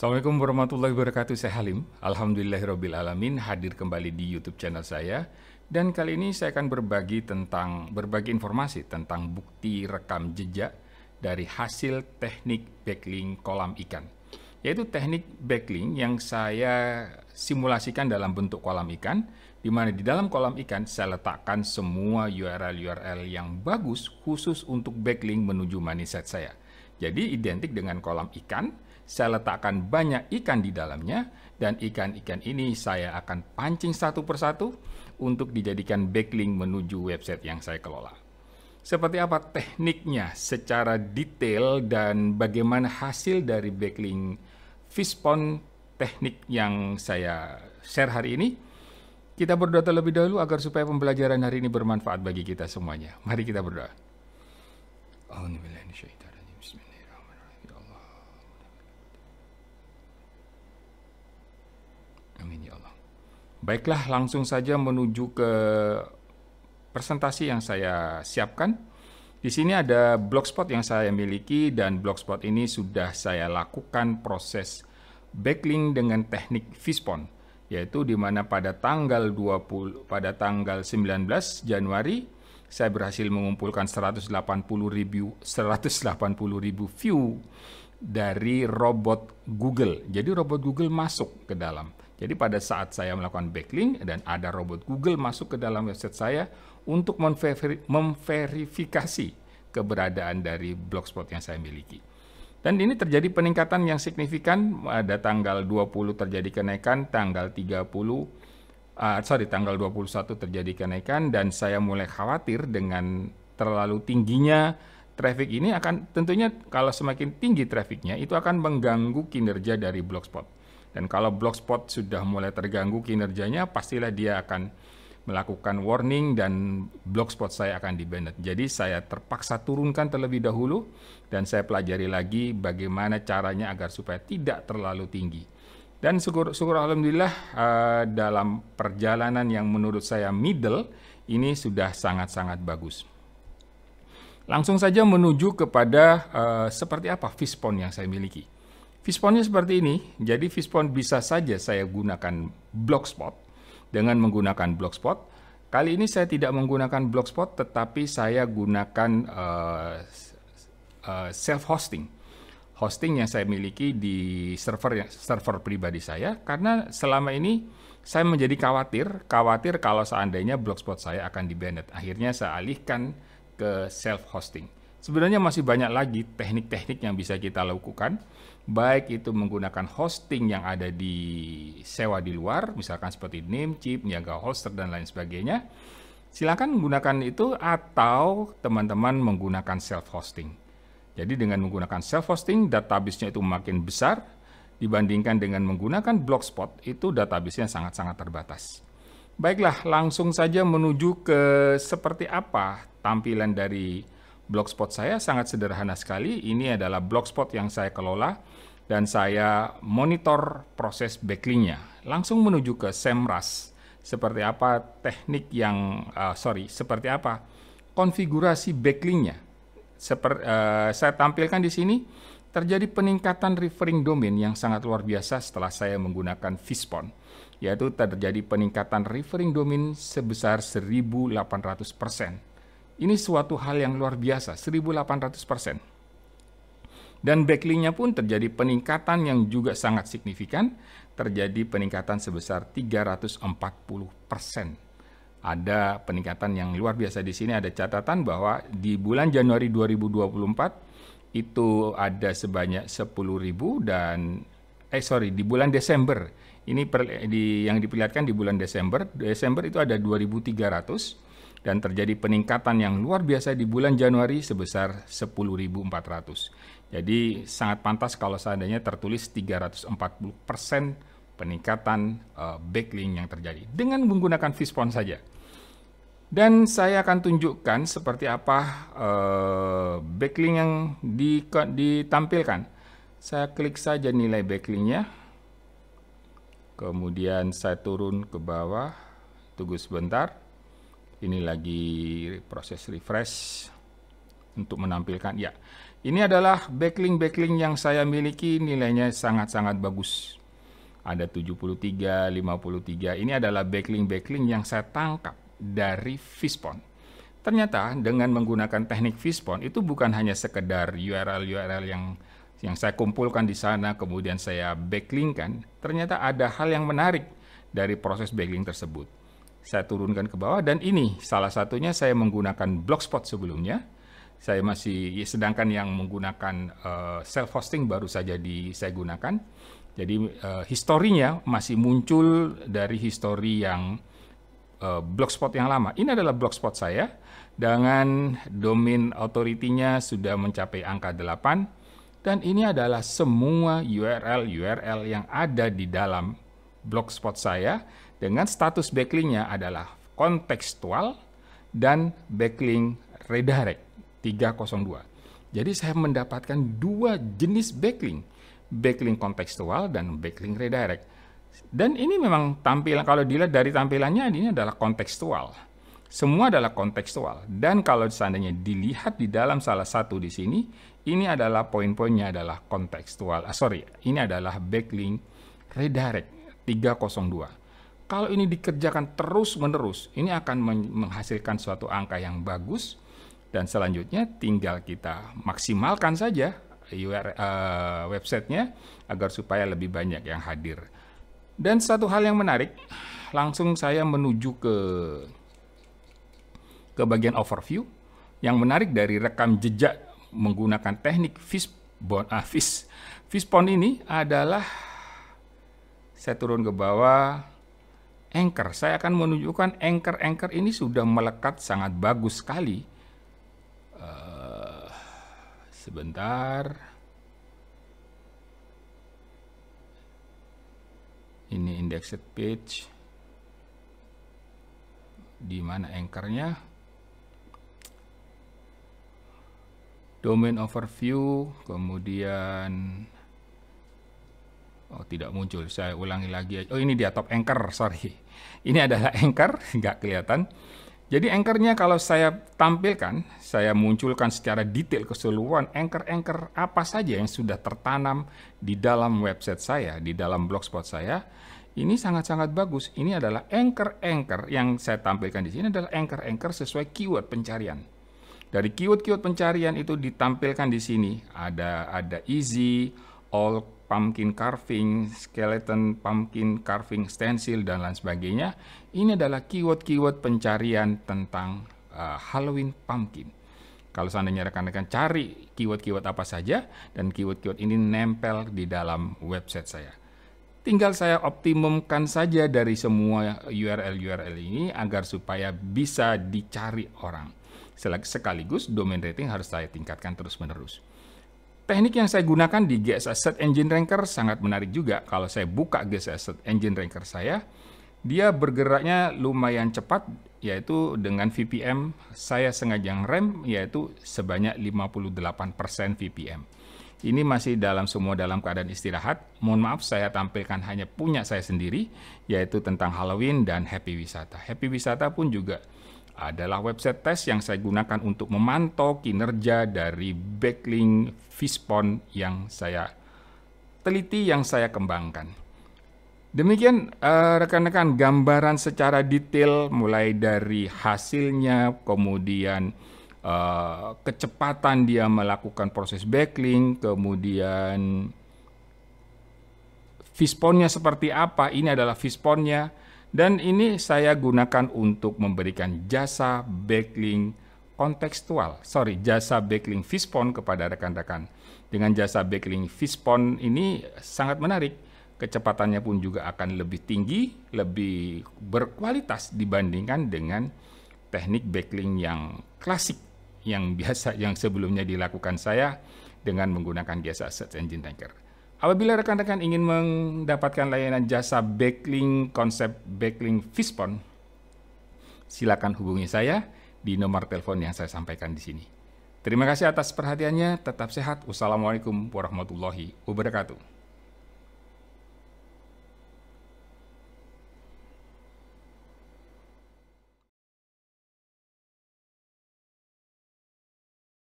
Assalamualaikum warahmatullahi wabarakatuh, saya Halim. Alhamdulillahirrabbilalamin hadir kembali di Youtube channel saya. Dan kali ini saya akan berbagi tentang berbagi informasi tentang bukti rekam jejak dari hasil teknik backlink kolam ikan. Yaitu teknik backlink yang saya simulasikan dalam bentuk kolam ikan, di mana di dalam kolam ikan saya letakkan semua URL-URL yang bagus khusus untuk backlink menuju maniset saya. Jadi identik dengan kolam ikan, saya letakkan banyak ikan di dalamnya, dan ikan-ikan ini saya akan pancing satu persatu untuk dijadikan backlink menuju website yang saya kelola. Seperti apa tekniknya secara detail dan bagaimana hasil dari backlink fishpond teknik yang saya share hari ini? Kita berdoa terlebih dahulu agar supaya pembelajaran hari ini bermanfaat bagi kita semuanya. Mari kita berdoa. Amin ya Allah. Baiklah, langsung saja menuju ke presentasi yang saya siapkan. Di sini ada blogspot yang saya miliki dan blogspot ini sudah saya lakukan proses backlink dengan teknik Vispon yaitu di mana pada tanggal 20 pada tanggal 19 Januari saya berhasil mengumpulkan 180 review 180 ribu view dari robot Google. Jadi robot Google masuk ke dalam. Jadi pada saat saya melakukan backlink dan ada robot Google masuk ke dalam website saya untuk memverifikasi keberadaan dari blogspot yang saya miliki. Dan ini terjadi peningkatan yang signifikan pada tanggal 20 terjadi kenaikan, tanggal 30 uh, ah, sorry tanggal 21 terjadi kenaikan dan saya mulai khawatir dengan terlalu tingginya traffic ini akan tentunya kalau semakin tinggi trafficnya itu akan mengganggu kinerja dari blogspot. Dan kalau blogspot sudah mulai terganggu kinerjanya, pastilah dia akan melakukan warning dan blogspot saya akan dibanned. Jadi saya terpaksa turunkan terlebih dahulu dan saya pelajari lagi bagaimana caranya agar supaya tidak terlalu tinggi. Dan syukur, syukur alhamdulillah uh, dalam perjalanan yang menurut saya middle ini sudah sangat-sangat bagus. Langsung saja menuju kepada uh, seperti apa fishpond yang saya miliki. Fishpondnya seperti ini, jadi fishpond bisa saja saya gunakan blogspot dengan menggunakan blogspot. Kali ini saya tidak menggunakan blogspot, tetapi saya gunakan uh, uh, self-hosting. Hosting yang saya miliki di server server pribadi saya, karena selama ini saya menjadi khawatir, khawatir kalau seandainya blogspot saya akan dibanned. Akhirnya saya alihkan ke self hosting. Sebenarnya masih banyak lagi teknik-teknik yang bisa kita lakukan, baik itu menggunakan hosting yang ada di sewa di luar, misalkan seperti Namecheap, Niaga Hoster, dan lain sebagainya. Silakan menggunakan itu atau teman-teman menggunakan self-hosting. Jadi dengan menggunakan self-hosting, database-nya itu makin besar dibandingkan dengan menggunakan Blogspot, itu database-nya sangat-sangat terbatas. Baiklah, langsung saja menuju ke seperti apa tampilan dari blogspot saya. Sangat sederhana sekali, ini adalah blogspot yang saya kelola dan saya monitor proses backlinknya. Langsung menuju ke SEMrush. Seperti apa teknik yang, uh, sorry, seperti apa konfigurasi backlinknya. Seper, uh, saya tampilkan di sini, terjadi peningkatan referring domain yang sangat luar biasa setelah saya menggunakan Vispon yaitu terjadi peningkatan referring domain sebesar 1800%. Ini suatu hal yang luar biasa, 1800%. Dan backlinknya pun terjadi peningkatan yang juga sangat signifikan, terjadi peningkatan sebesar 340%. persen Ada peningkatan yang luar biasa di sini, ada catatan bahwa di bulan Januari 2024 itu ada sebanyak 10.000 dan eh sorry di bulan Desember ini per, eh, di, yang diperlihatkan di bulan Desember. Desember itu ada 2.300 dan terjadi peningkatan yang luar biasa di bulan Januari sebesar 10.400. Jadi sangat pantas kalau seandainya tertulis 340 persen peningkatan uh, backlink yang terjadi dengan menggunakan Vispon saja. Dan saya akan tunjukkan seperti apa uh, backlink yang di, ditampilkan. Saya klik saja nilai backlinknya kemudian saya turun ke bawah tunggu sebentar ini lagi proses refresh untuk menampilkan ya ini adalah backlink backlink yang saya miliki nilainya sangat-sangat bagus ada 73 53 ini adalah backlink backlink yang saya tangkap dari Vispon ternyata dengan menggunakan teknik Vispon itu bukan hanya sekedar URL URL yang yang saya kumpulkan di sana, kemudian saya backlinkkan, ternyata ada hal yang menarik dari proses backlink tersebut. Saya turunkan ke bawah dan ini salah satunya saya menggunakan Blogspot sebelumnya. Saya masih ya, sedangkan yang menggunakan uh, eh, self hosting baru saja di saya gunakan. Jadi uh, historinya masih muncul dari histori yang uh, blogspot yang lama. Ini adalah blogspot saya dengan domain authority-nya sudah mencapai angka 8 dan ini adalah semua URL-URL yang ada di dalam blogspot saya dengan status backlinknya adalah kontekstual dan backlink redirect 302. Jadi saya mendapatkan dua jenis backlink, backlink kontekstual dan backlink redirect. Dan ini memang tampilan kalau dilihat dari tampilannya ini adalah kontekstual. Semua adalah kontekstual dan kalau seandainya dilihat di dalam salah satu di sini, ini adalah poin-poinnya adalah kontekstual. Ah, sorry, ini adalah backlink redirect 302. Kalau ini dikerjakan terus-menerus, ini akan menghasilkan suatu angka yang bagus dan selanjutnya tinggal kita maksimalkan saja UR, uh, eh, websitenya agar supaya lebih banyak yang hadir. Dan satu hal yang menarik, langsung saya menuju ke ke bagian overview. Yang menarik dari rekam jejak menggunakan teknik fishbone, ah, fish, fishbone ini adalah saya turun ke bawah anchor. Saya akan menunjukkan anchor-anchor ini sudah melekat sangat bagus sekali. Uh, sebentar. Ini indexed page. Di mana anchornya? domain overview kemudian oh tidak muncul saya ulangi lagi oh ini dia top anchor sorry ini adalah anchor nggak kelihatan jadi anchornya kalau saya tampilkan, saya munculkan secara detail keseluruhan anchor-anchor apa saja yang sudah tertanam di dalam website saya, di dalam blogspot saya. Ini sangat-sangat bagus. Ini adalah anchor-anchor yang saya tampilkan di sini adalah anchor-anchor sesuai keyword pencarian. Dari keyword-keyword pencarian itu ditampilkan di sini. Ada ada easy, all pumpkin carving, skeleton pumpkin carving stencil dan lain sebagainya. Ini adalah keyword-keyword pencarian tentang uh, Halloween pumpkin. Kalau seandainya rekan-rekan cari keyword-keyword apa saja dan keyword-keyword ini nempel di dalam website saya. Tinggal saya optimumkan saja dari semua URL-URL ini agar supaya bisa dicari orang. Sekaligus domain rating harus saya tingkatkan terus-menerus. Teknik yang saya gunakan di GS Asset Engine Ranker sangat menarik juga. Kalau saya buka GS Asset Engine Ranker saya, dia bergeraknya lumayan cepat, yaitu dengan VPM saya sengaja rem, yaitu sebanyak 58% VPM. Ini masih dalam semua dalam keadaan istirahat. Mohon maaf saya tampilkan hanya punya saya sendiri, yaitu tentang Halloween dan Happy Wisata. Happy Wisata pun juga adalah website tes yang saya gunakan untuk memantau kinerja dari backlink Vispon yang saya teliti, yang saya kembangkan. Demikian eh, rekan-rekan uh, gambaran secara detail mulai dari hasilnya, kemudian uh, kecepatan dia melakukan proses backlink, kemudian visponnya seperti apa, ini adalah visponnya, dan ini saya gunakan untuk memberikan jasa backlink kontekstual, sorry, jasa backlink Vispon kepada rekan-rekan. Dengan jasa backlink Vispon ini sangat menarik, kecepatannya pun juga akan lebih tinggi, lebih berkualitas dibandingkan dengan teknik backlink yang klasik yang biasa yang sebelumnya dilakukan saya dengan menggunakan jasa search engine tanker. Apabila rekan-rekan ingin mendapatkan layanan jasa backlink konsep backlink Vispon, silakan hubungi saya di nomor telepon yang saya sampaikan di sini. Terima kasih atas perhatiannya, tetap sehat. Wassalamualaikum warahmatullahi wabarakatuh.